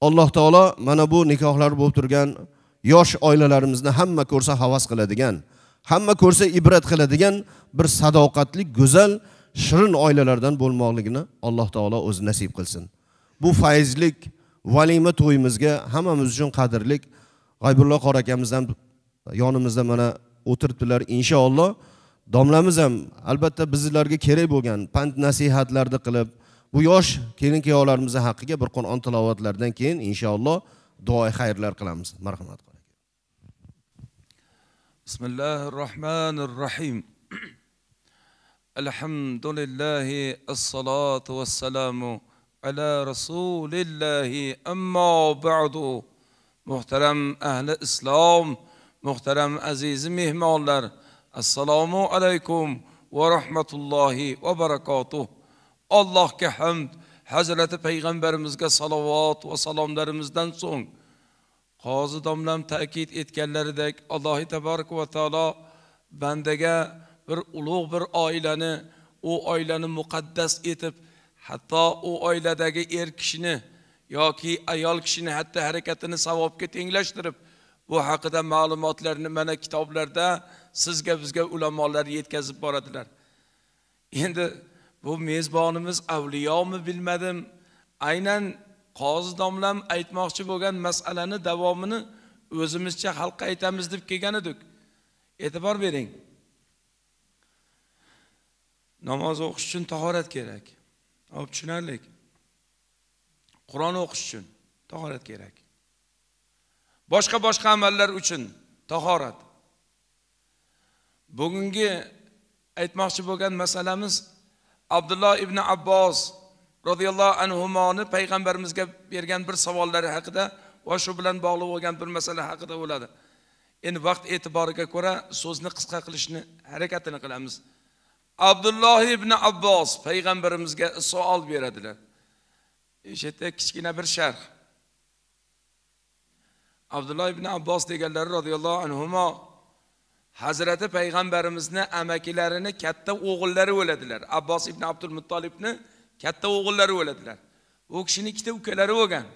alloh taolo mana bu nikohlar bo'lib turgan yosh oilalarimizni hamma ko'rsa havas qiladigan hamma ko'rsa ibrat qiladigan bir sadoqatli go'zal shirin oilalardan bo'lmoqligini alloh taolo o'zi nasib qilsin bu fayzlik valima to'yimizga hammamiz uchun qadrlik g'aybulloh qori akamiz ham yonimizda mana o'tiribdilar inshaalloh domlamiz ham albatta bizlarga kerak bo'lgan pand nasihatlarni qilib bu yosh kelin kuyovlarimizni haqqiga bir qur'on tilovatlaridan keyin inshaalloh duo xayrlar qilamiz marhamat qiling بسم الله الرحمن الرحيم الحمد لله الصلاة والسلام على رسول الله أما بعد محترم أهل إسلام محترم عزيز مهمانلر السلام عليكم ورحمة الله وبركاته allohga hamd hazrati payg'ambarimizga salovat va salomlarimizdan so'ng qozi domlam ta'kid etganlaridek allohi taborak va taolo bandaga bir ulug' bir oilani u oilani muqaddas etib hatto u oiladagi er kishini yoki ayol kishini hatto harakatini savobga tenglashtirib bu haqida ma'lumotlarni mana kitoblarda sizga bizga ulamolar yetkazib boradilar endi bu mezbonimiz avliyomi bilmadim aynan qozi domlam aytmoqchi bo'lgan masalani davomini o'zimizcha xalqqa aytamiz deb kelgan edik e'tibor bering namoz o'qish uchun tahorat kerak hop tushunarlik qur'on o'qish uchun tahorat kerak boshqa boshqa amallar uchun tahorat bugungi aytmoqchi bo'lgan masalamiz abdulloh ibn abbos roziyallohu anhumoni payg'ambarimizga bergan bir savollari haqida va shu bilan bog'liq bo'lgan bir masala haqida bo'ladi endi vaqt e'tiboriga ko'ra so'zni qisqa qilishni harakatini qilamiz abdulloh ibn abbos payg'ambarimizga savol beradilar o'sha yerda kichkina bir sharh abdulloh ibn abbos deganlari roziyallohu anhumo hazrati payg'ambarimizni amakilarini katta o'g'illari o'ladilar abbos ibn abdul muttolibni katta o'g'illari o'ladilar u kishini ikkita ukalari bo'lgan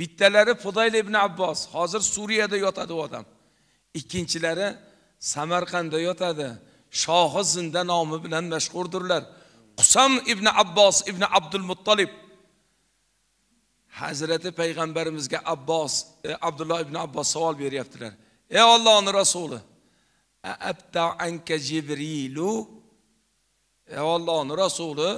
bittalari fudayl ibn abbos hozir suriyada yotadi u odam ikkinchilari samarqandda yotadi shohi zinda nomi bilan mashhurdirlar qusam ibn abbos ibn abdul muttolib hazrati payg'ambarimizga abbos e, abdulloh ibn abbos savol beryaptilar ey ollohni rasuli abda anka jibrilu e Allohning rasuli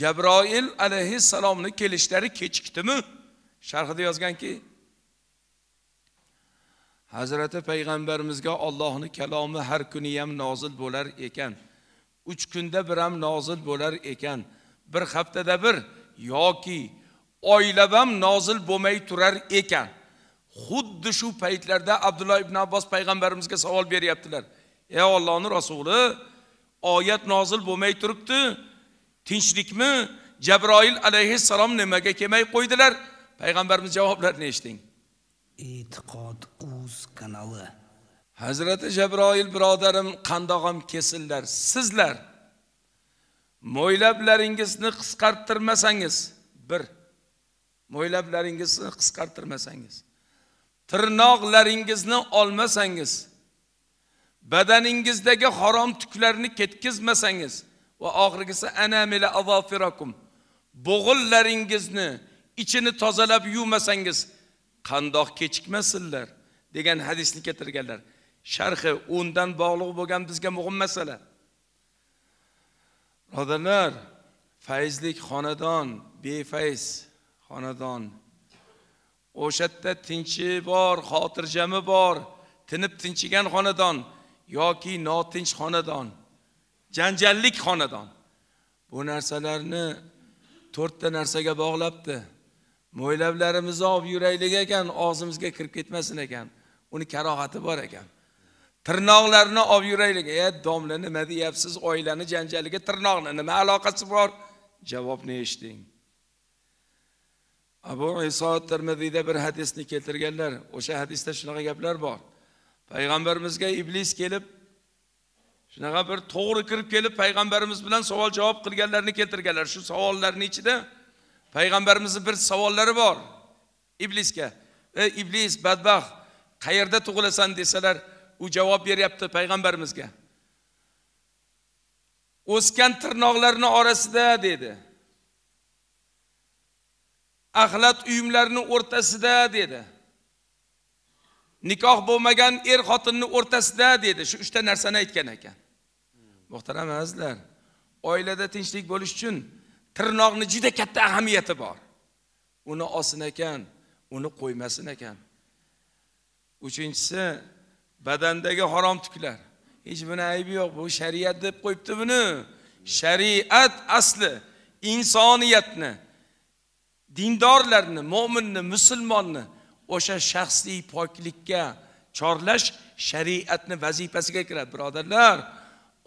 jabroil alayhissalomni kelishlari kechikdimi sharhida yozganki hazrati payg'ambarimizga Allohni kalomi har kuni ham nozil bo'lar ekan uch kunda bir ham nozil bo'lar ekan bir haftada bir yoki oylab ham nozil bo'lmay turar ekan xuddi shu paytlarda abdulloh ibn abbos payg'ambarimizga savol beryaptilar ey ollohni rasuli oyat nozil bo'lmay turibdi tinchlikmi jabroil alayhissalom nimaga kelmay qo'ydilar payg'ambarimiz javoblarini eshiting e'tiqod uz kanali hazrati jabroil birodarim qandog'im kesinlar sizlar mo'ylablaringizni qisqartirmasangiz bir mo'ylablaringizni qisqartirmasangiz tirnoqlaringizni olmasangiz badaningizdagi harom tuklarni ketkizmasangiz va oxirgisi anamila azofirakum bo'g'inlaringizni ichini tozalab yuvmasangiz qandoq kechikmasinlar degan hadisni keltirganlar sharhi o'ndan bog'liq bo'lgan bizga muhim masala birodarlar fayzlik xonadon befayz xonadon o'sha yerda tinchi bor xotirjami bor tinib tinchigan xonadon yoki notinch xonadon janjallik xonadon bu narsalarni to'rtta narsaga bog'labdi mo'ylablarimizni olib yuraylik ekan og'zimizga kirib ketmasin ekan uni karohati bor ekan tirnoqlarni olib yuraylik e domla nima deyapsiz oilani janjaliga tirnoqni nima aloqasi bor javobni eshiting abu iso termiziyda bir hadisni keltirganlar o'sha hadisda shunaqa gaplar bor payg'ambarimizga iblis kelib shunaqa bir to'g'ri kirib kelib payg'ambarimiz bilan savol javob qilganlarni keltirganlar shu savollarni ichida payg'ambarimizni bir savollari bor iblisga ey iblis badbaxt qayerda tug'ilasan desalar u javob beryapti payg'ambarimizga o'sgan tirnoqlarni orasida dedi axlat uyumlarini o'rtasida dedi nikoh bo'lmagan er xotinni o'rtasida dedi shu uchta narsani aytgan ekan muhtaram azizlar oilada tinchlik bo'lishi uchun tirnoqni juda katta ahamiyati bor uni olsin ekan uni qo'ymasin ekan uchinchisi badandagi harom tuklar hech buni aybi yo'q bu shariat deb qo'yibdi buni shariat asli insoniyatni dindorlarni mo'minni musulmonni o'sha shaxsiy poklikka chorlash shariatni vazifasiga kiradi birodarlar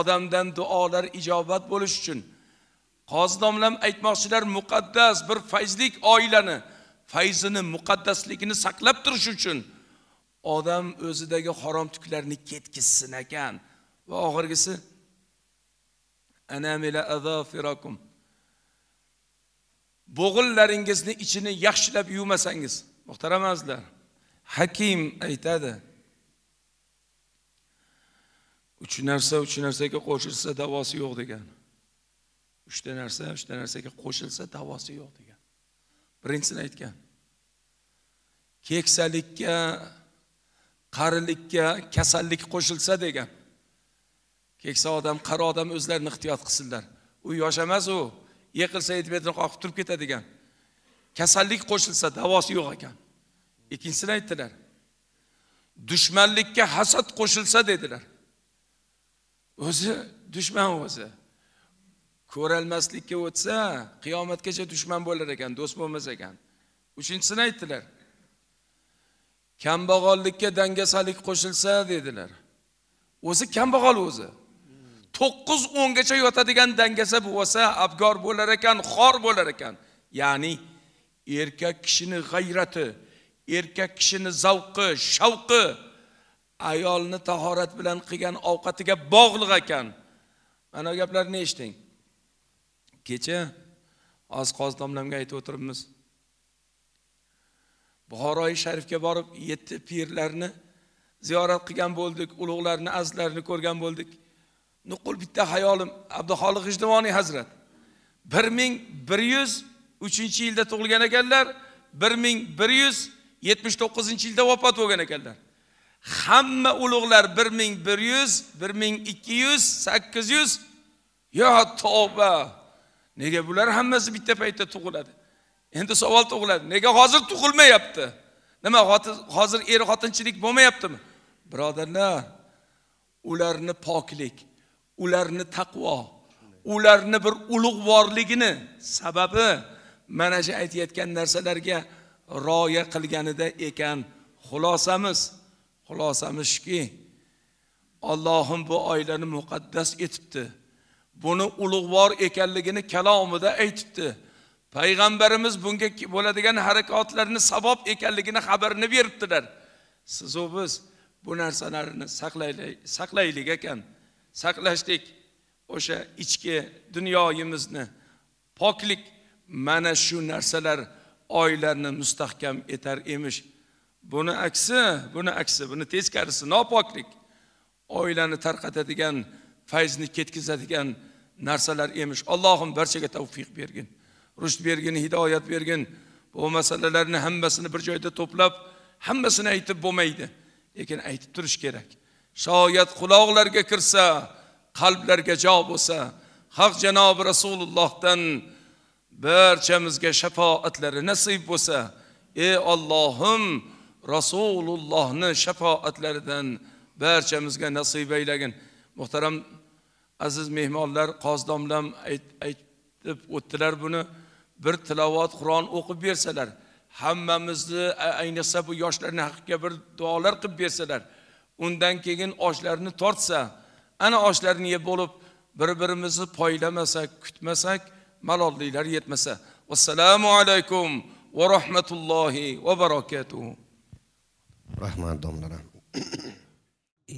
odamdan duolar ijobat bo'lishi uchun qozi domlam aytmoqchilar muqaddas bir fayzlik oilani fayzini muqaddasligini saqlab turish uchun odam o'zidagi harom tuklarni ketkizsin ekan va oxirgisi bo'g'inlaringizni ichini yaxshilab yuvmasangiz muhtaram azizlar hakim aytadi uch narsa uch narsaga qo'shilsa davosi yo'q degan uchta narsa uchta narsaga qo'shilsa davosi yo'q degan birinchisini aytgan keksalikka qarilikka kasallik qo'shilsa degan keksa odam qari odam o'zlarini ehtiyot qilsinlar u yosh emas u yiqilsa yetib metrga turib ketadigan kasallik qo'shilsa davosi yo'q ekan ikkinchisini aytdilar dushmanlikka hasad qo'shilsa dedilar o'zi dushman o'zi ko'rolmaslikka o'tsa qiyomatgacha dushman bo'lar ekan do'st bo'lmas ekan uchinchisini aytdilar kambag'allikka dangasalik qo'shilsa dedilar o'zi kambag'al o'zi to'qqiz o'ngacha yotadigan dangasa bo'lsa abgor bo'lar ekan xor bo'lar ekan ya'ni erkak kishini g'ayrati erkak kishini zavqi shavqi ayolni tahorat bilan qilgan ovqatiga bog'liq ekan mana bu gaplarni eshiting kecha hozir qozi domlamga aytib o'tiribmiz buxoroy sharifga borib yetti pirlarni ziyorat qilgan bo'ldik ulug'larni azizlarini ko'rgan bo'ldik nuqul bitta hayolim abduxoliq g'ijdivoniy hazrat bir ming bir yuz uchinchi yilda tug'ilgan ekanlar bir ming bir yuz yetmish to'qqizinchi yilda vafot bo'lgan ekanlar hamma ulug'lar bir ming bir yuz bir ming ikki yuz sakkiz yuz yo tavba nega bular hammasi bitta paytda tug'iladi endi savol tug'iladi nega hozir tug'ilmayapti nima hozir er xotinchilik bo'lmayaptimi birodarlar ularni poklik ularni taqvo ularni bir ulug'vorligini sababi mana shu aytayotgan narsalarga rioya qilganida ekan xulosamiz xulosamiz shuki ollohim bu oilani muqaddas etibdi buni ulug'vor ekanligini kalomida aytibdi payg'ambarimiz bunga bo'ladigan harakatlarni sabob ekanligini xabarini beribdilar sizu biz bu narsalarni saqlaylik ekan saqlashlik o'sha ichki dunyoyimizni poklik mana shu narsalar oilalarni mustahkam etar emish buni aksi buni aksi buni teskarisi nopoklik oilani tarqatadigan fayzni ketkazadigan narsalar emish allohim barchaga tavfiq bergin rusht bergin hidoyat bergin bu masalalarni hammasini bir joyda to'plab hammasini aytib bo'lmaydi lekin aytib turish kerak shoyat quloqlarga kirsa qalblarga jo bo'lsa haq janobi rasulullohdan barchamizga shafoatlari nasib bo'lsa ey ollohim rasulullohni shafoatlaridan barchamizga nasib aylagin muhtaram aziz mehmonlar qozidomlam aytib o'tdilar buni bir tilovat qur'on o'qib bersalar hammamizni ayniqsa bu yoshlarni haqqiga bir duolar qilib bersalar undan keyin oshlarni tortsa ana oshlarni yeb bo'lib bir birimizni poylamasak kutmasak malolliklar yetmasa vassalomu alaykum va rahmatullohi va barakatuh rahmat domlalar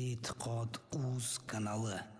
e'tiqod uz kanali